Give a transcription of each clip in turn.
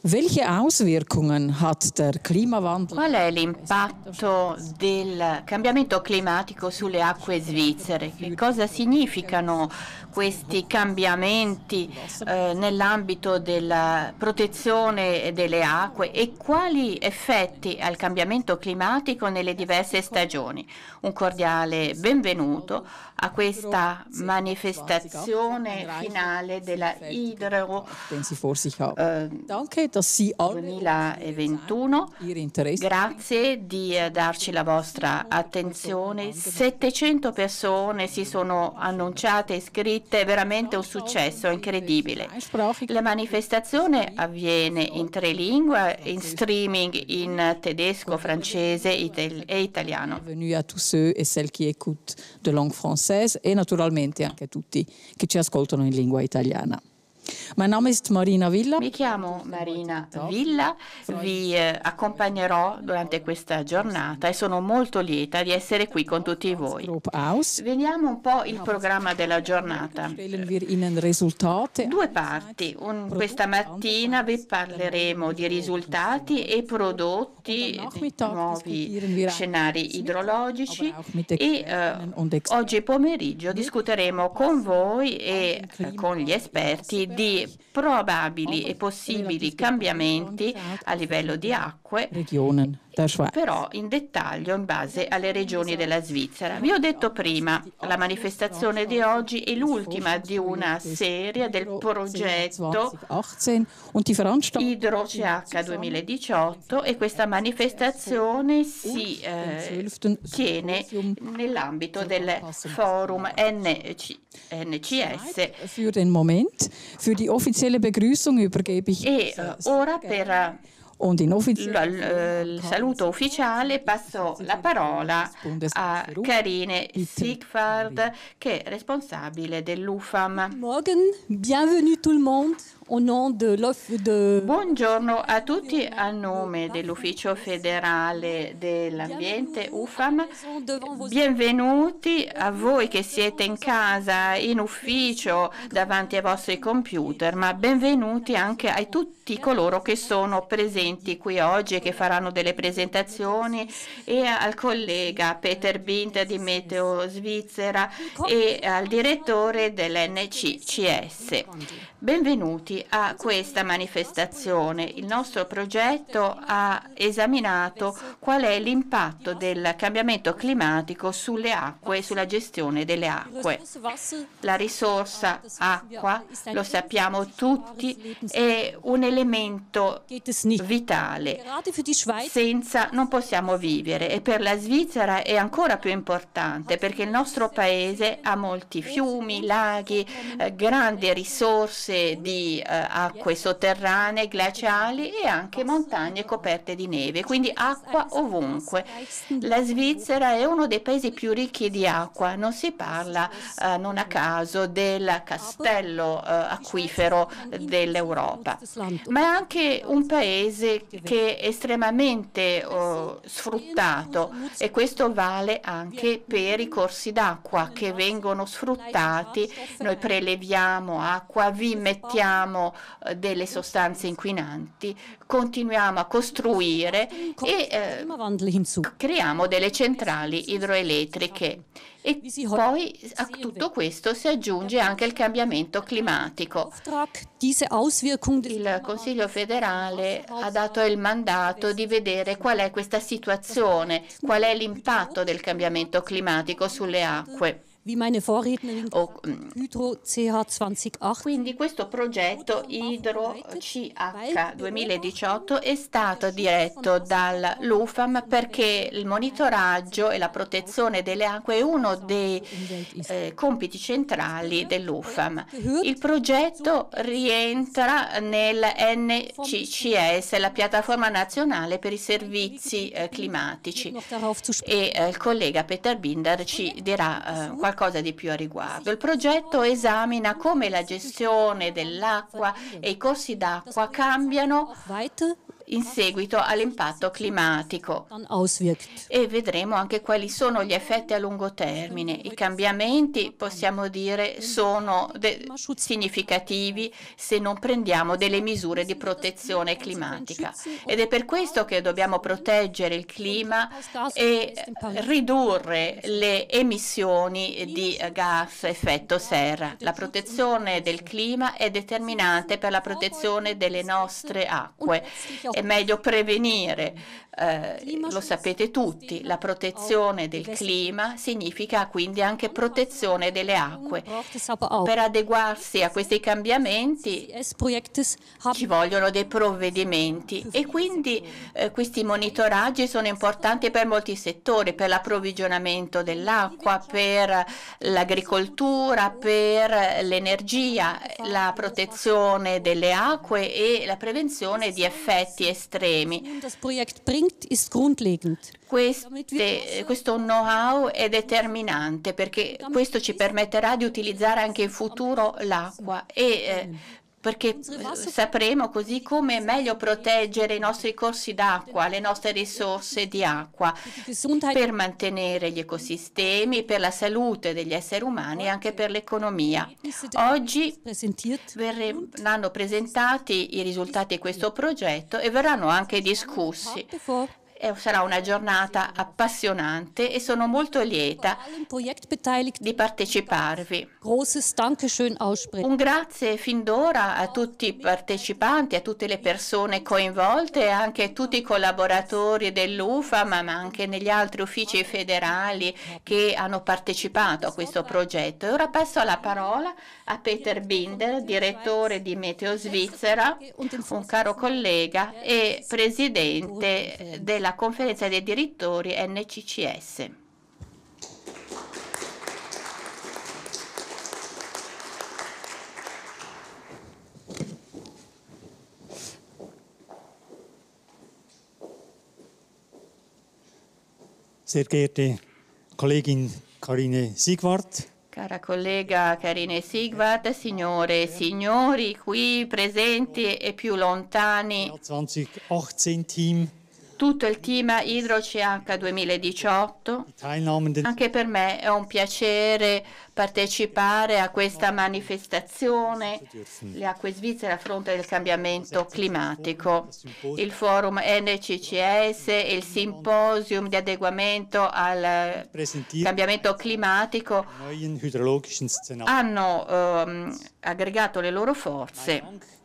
Qual è l'impatto del cambiamento climatico sulle acque svizzere? Che cosa significano questi cambiamenti eh, nell'ambito della protezione delle acque e quali effetti ha il cambiamento climatico nelle diverse stagioni? Un cordiale benvenuto a questa manifestazione finale della Idro. Eh, 2021. Grazie di eh, darci la vostra attenzione. 700 persone si sono annunciate, iscritte, è veramente un successo incredibile. La manifestazione avviene in tre lingue, in streaming in tedesco, francese ital e italiano. Benvenuti a tutti ceux et celles qui écoutent de langue française e naturalmente anche a tutti che ci ascoltano in lingua italiana. Mein Name ist Marina Villa. Mi chiamo Marina Villa, vi eh, accompagnerò durante questa giornata e sono molto lieta di essere qui con tutti voi. Vediamo un po' il programma della giornata. Due parti. Un, questa mattina vi parleremo di risultati e prodotti, di eh, nuovi scenari idrologici e eh, oggi pomeriggio discuteremo con voi e eh, con gli esperti di di probabili e possibili cambiamenti esatto, a livello di acque però in dettaglio in base alle regioni della Svizzera. Vi ho detto prima, la manifestazione di oggi è l'ultima di una serie del progetto Idro CH 2018 e questa manifestazione si eh, tiene nell'ambito del forum NC, NCS. Für den Moment, für die offizielle Begrüßung übergebe ich. E ora per in Al eh, saluto ufficiale passo la parola a Karine Sigvard, che è responsabile dell'UFAM. Buongiorno, benvenuti tout le monde. Buongiorno a tutti a nome dell'Ufficio federale dell'ambiente UFAM. Benvenuti a voi che siete in casa, in ufficio, davanti ai vostri computer, ma benvenuti anche a tutti coloro che sono presenti qui oggi e che faranno delle presentazioni e al collega Peter Bint di Meteo Svizzera e al direttore dell'NCCS. Benvenuti a questa manifestazione. Il nostro progetto ha esaminato qual è l'impatto del cambiamento climatico sulle acque e sulla gestione delle acque. La risorsa acqua, lo sappiamo tutti, è un elemento vitale. Senza non possiamo vivere e per la Svizzera è ancora più importante perché il nostro paese ha molti fiumi, laghi, eh, grandi risorse di eh, acque sotterranee, glaciali e anche montagne coperte di neve, quindi acqua ovunque. La Svizzera è uno dei paesi più ricchi di acqua, non si parla eh, non a caso del castello eh, acquifero dell'Europa, ma è anche un paese che è estremamente oh, sfruttato e questo vale anche per i corsi d'acqua che vengono sfruttati, noi preleviamo acqua, vi mettiamo abbiamo eh, delle sostanze inquinanti, continuiamo a costruire e eh, creiamo delle centrali idroelettriche. E poi a tutto questo si aggiunge anche il cambiamento climatico. Il Consiglio federale ha dato il mandato di vedere qual è questa situazione, qual è l'impatto del cambiamento climatico sulle acque. Oh, quindi questo progetto IDRO-CH 2018 è stato diretto dall'UFAM perché il monitoraggio e la protezione delle acque è uno dei eh, compiti centrali dell'UFAM. Il progetto rientra nel NCCS, la piattaforma nazionale per i servizi eh, climatici e eh, il collega Peter Binder ci dirà qualcosa qualcosa di più a riguardo. Il progetto esamina come la gestione dell'acqua e i corsi d'acqua cambiano in seguito all'impatto climatico. E vedremo anche quali sono gli effetti a lungo termine. I cambiamenti, possiamo dire, sono significativi se non prendiamo delle misure di protezione climatica. Ed è per questo che dobbiamo proteggere il clima e ridurre le emissioni di gas effetto serra. La protezione del clima è determinante per la protezione delle nostre acque è meglio prevenire, eh, lo sapete tutti, la protezione del clima significa quindi anche protezione delle acque. Per adeguarsi a questi cambiamenti ci vogliono dei provvedimenti e quindi eh, questi monitoraggi sono importanti per molti settori, per l'approvvigionamento dell'acqua, per l'agricoltura, per l'energia, la protezione delle acque e la prevenzione di effetti estremi. Queste, eh, questo know-how è determinante perché questo ci permetterà di utilizzare anche in futuro l'acqua e eh, perché eh, sapremo così come meglio proteggere i nostri corsi d'acqua, le nostre risorse di acqua per mantenere gli ecosistemi, per la salute degli esseri umani e anche per l'economia. Oggi verranno presentati i risultati di questo progetto e verranno anche discussi. Eh, sarà una giornata appassionante e sono molto lieta di parteciparvi. Un grazie fin d'ora a tutti i partecipanti, a tutte le persone coinvolte, e anche a tutti i collaboratori dell'UFAM, ma anche negli altri uffici federali che hanno partecipato a questo progetto. E ora passo la parola a Peter Binder, direttore di Meteo Svizzera, un caro collega e presidente della della conferenza dei direttori NCCS. Sehr geehrte Kollegin Karine Siegwart. Cara collega Karine Sigvard, signore e signori qui presenti e più lontani. 2018 Team tutto il team IdroCH 2018. Anche per me è un piacere partecipare a questa manifestazione, l'Acque Svizzera a fronte del cambiamento climatico, il forum NCCS e il simposium di adeguamento al cambiamento climatico hanno ehm, aggregato le loro forze.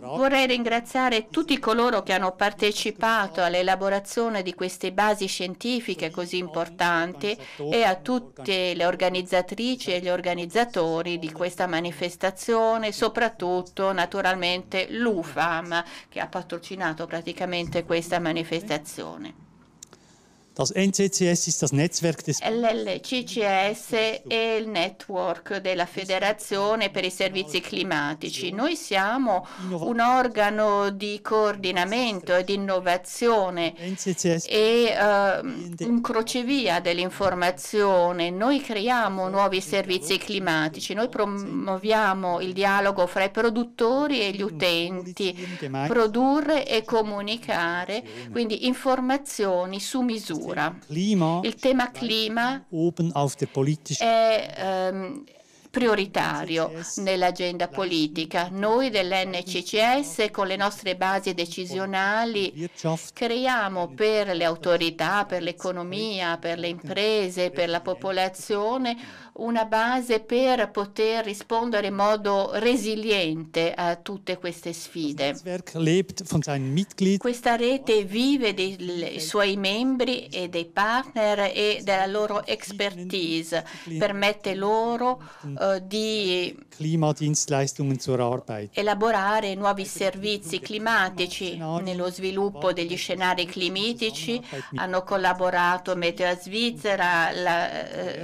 Vorrei ringraziare tutti coloro che hanno partecipato all'elaborazione di queste basi scientifiche così importanti e a tutte le organizzatrici e gli organizzatori di questa manifestazione, soprattutto naturalmente l'UFAM che ha patrocinato praticamente questa manifestazione. Das NCCS ist das Netzwerk des LCCS è il network della Federazione per i Servizi Climatici. Noi siamo un organo di coordinamento e di innovazione e uh, un crocevia dell'informazione. Noi creiamo nuovi servizi climatici, noi promuoviamo il dialogo fra i produttori e gli utenti, produrre e comunicare, quindi informazioni su misura natura. Il tema clima è um, prioritario nell'agenda politica. Noi dell'NCCS con le nostre basi decisionali creiamo per le autorità, per l'economia, per le imprese, per la popolazione una base per poter rispondere in modo resiliente a tutte queste sfide. Questa rete vive dei suoi membri e dei partner e della loro expertise, permette loro eh, di elaborare nuovi servizi climatici nello sviluppo degli scenari climatici, hanno collaborato Meteo Svizzera, la,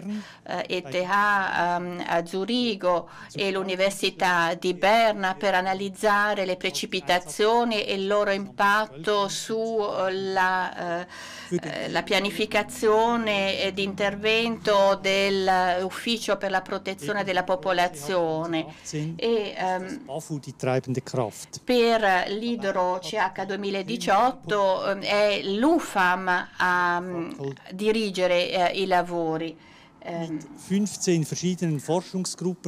uh, uh, l'USA um, ehm, a Zurigo e l'Università di Berna per analizzare le precipitazioni e il loro impatto sulla eh, uh, eh, uh, pianificazione di intervento dell'Ufficio per la protezione della popolazione e um, per l'Idro CH 2018 è l'UFAM a um, dirigere eh, i lavori. Äh,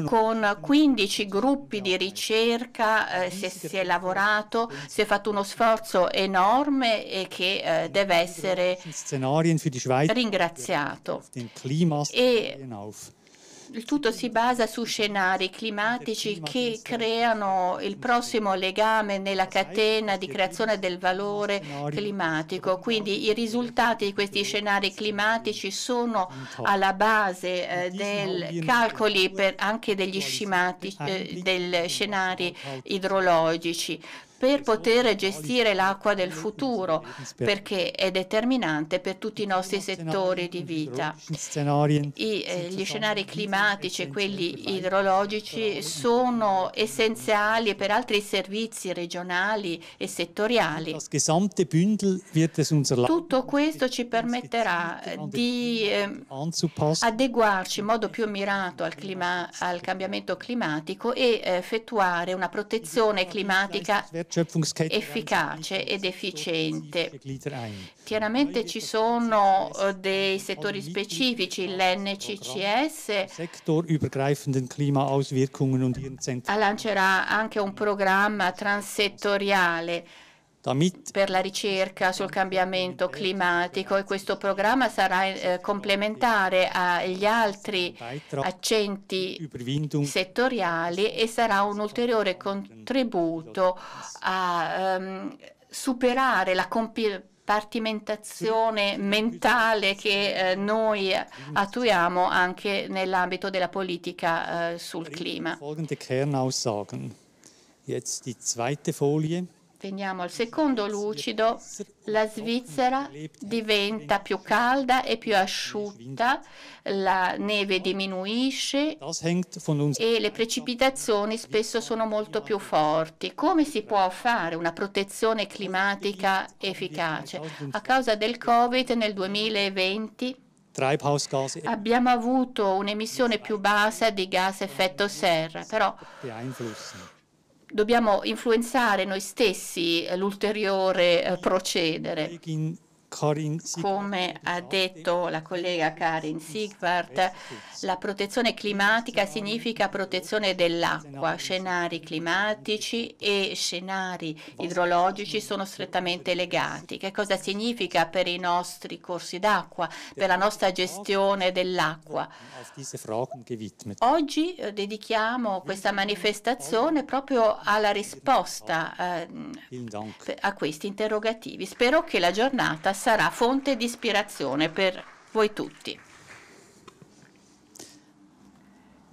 con 15 gruppi di ricerca eh, si, si, è lavorato, si è fatto uno sforzo enorme e che eh, deve essere ringraziato. E il tutto si basa su scenari climatici che creano il prossimo legame nella catena di creazione del valore climatico. Quindi i risultati di questi scenari climatici sono alla base eh, dei calcoli anche degli scimati, eh, degli scenari idrologici per poter gestire l'acqua del futuro, perché è determinante per tutti i nostri settori di vita. I, eh, gli scenari climatici e quelli idrologici sono essenziali per altri servizi regionali e settoriali. Tutto questo ci permetterà di eh, adeguarci in modo più mirato al, clima, al cambiamento climatico e eh, effettuare una protezione climatica cioè, efficace ed efficiente. Chiaramente ci sono eh, dei settori specifici, l'NCCS lancerà anche un programma transettoriale per la ricerca sul cambiamento climatico e questo programma sarà eh, complementare agli altri accenti settoriali e sarà un ulteriore contributo a um, superare la compartimentazione mentale che eh, noi attuiamo anche nell'ambito della politica eh, sul clima. Veniamo al secondo lucido, la Svizzera diventa più calda e più asciutta, la neve diminuisce e le precipitazioni spesso sono molto più forti. Come si può fare una protezione climatica efficace? A causa del Covid nel 2020 abbiamo avuto un'emissione più bassa di gas effetto serra, però dobbiamo influenzare noi stessi eh, l'ulteriore eh, procedere. Come ha detto la collega Karin Sigvart, la protezione climatica significa protezione dell'acqua. Scenari climatici e scenari idrologici sono strettamente legati. Che cosa significa per i nostri corsi d'acqua, per la nostra gestione dell'acqua? Oggi dedichiamo questa manifestazione proprio alla risposta a questi interrogativi. Spero che la giornata sarà fonte di ispirazione per voi tutti.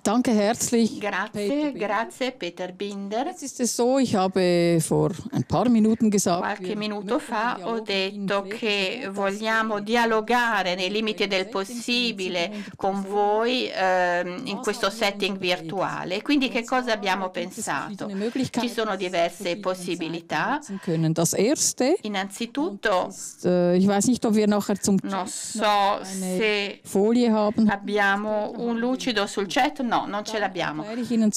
Danke herzlich. Grazie, Peter grazie Peter Binder. Jetzt ist es so, ich habe vor ein paar Minuten gesagt, qualche minuto fa ho detto che vogliamo dialogare nei limiti del possibile con voi eh, in questo setting virtuale. Quindi che cosa abbiamo pensato? Ci sono diverse possibilità. Innanzitutto, non so se abbiamo un lucido sul chat, no non ce l'abbiamo.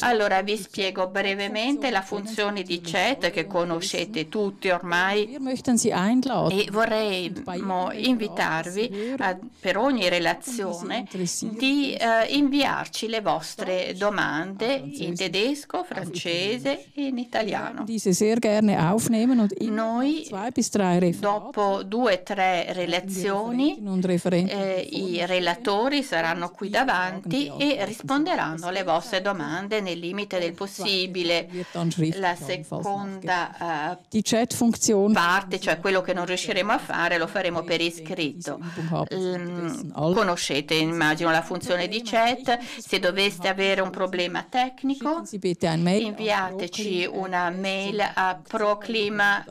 Allora vi spiego brevemente la funzione di chat che conoscete tutti ormai e vorremmo invitarvi a, per ogni relazione di uh, inviarci le vostre domande ah, in tedesco, ah, francese e in italiano. Noi dopo due o tre cioè, relazioni eh, i relatori saranno qui davanti e risponderanno risponderanno alle vostre domande nel limite del possibile. La seconda uh, parte, cioè quello che non riusciremo a fare, lo faremo per iscritto. Um, conoscete, immagino, la funzione di chat. Se doveste avere un problema tecnico, inviateci una mail a proclima.scnat.ch.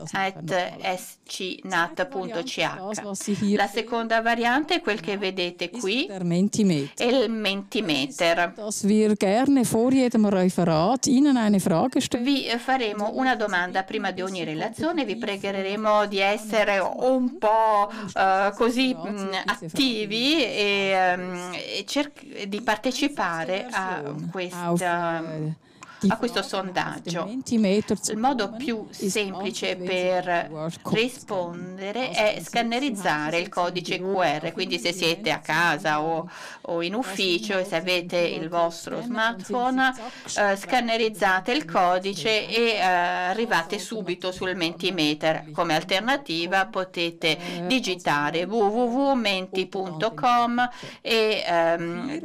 La seconda variante è quel che vedete qui, è il Mentimeter wir gerne vor jedem Referat Ihnen eine Frage stellen. Vi faremo una domanda prima di ogni relazione, vi pregheremo di essere un po' uh, così mh, attivi e, um, e di partecipare a questa a questo sondaggio. Il modo più semplice per rispondere è scannerizzare il codice QR, quindi se siete a casa o, o in ufficio e se avete il vostro smartphone, eh, scannerizzate il codice e eh, arrivate subito sul Mentimeter. Come alternativa potete eh, digitare www.menti.com e, ehm,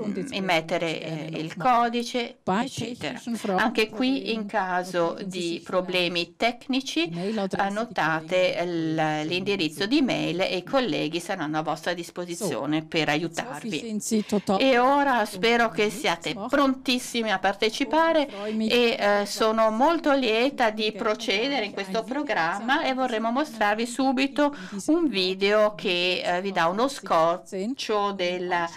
mettere eh, il codice, eccetera. Anche qui in caso di problemi tecnici annotate l'indirizzo di mail e i colleghi saranno a vostra disposizione per aiutarvi. E ora spero che siate prontissimi a partecipare e sono molto lieta di procedere in questo programma e vorremmo mostrarvi subito un video che vi dà uno scorcio della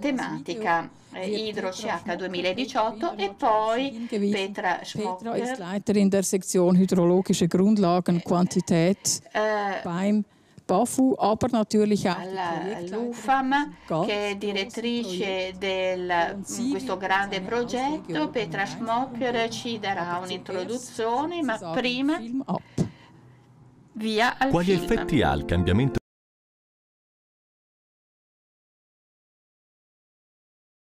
tematica. Idro CH 2018 e poi Petra, Petra ist Leiterin der Sektion Hydrologische Grundlagen, äh, Quantität äh, beim BAFU, aber natürlich auch l'UFAM, che è direttrice di mm, questo grande progetto. Petra Schmocker ci darà un'introduzione, ma prima via al Quali film. effetti ha il cambiamento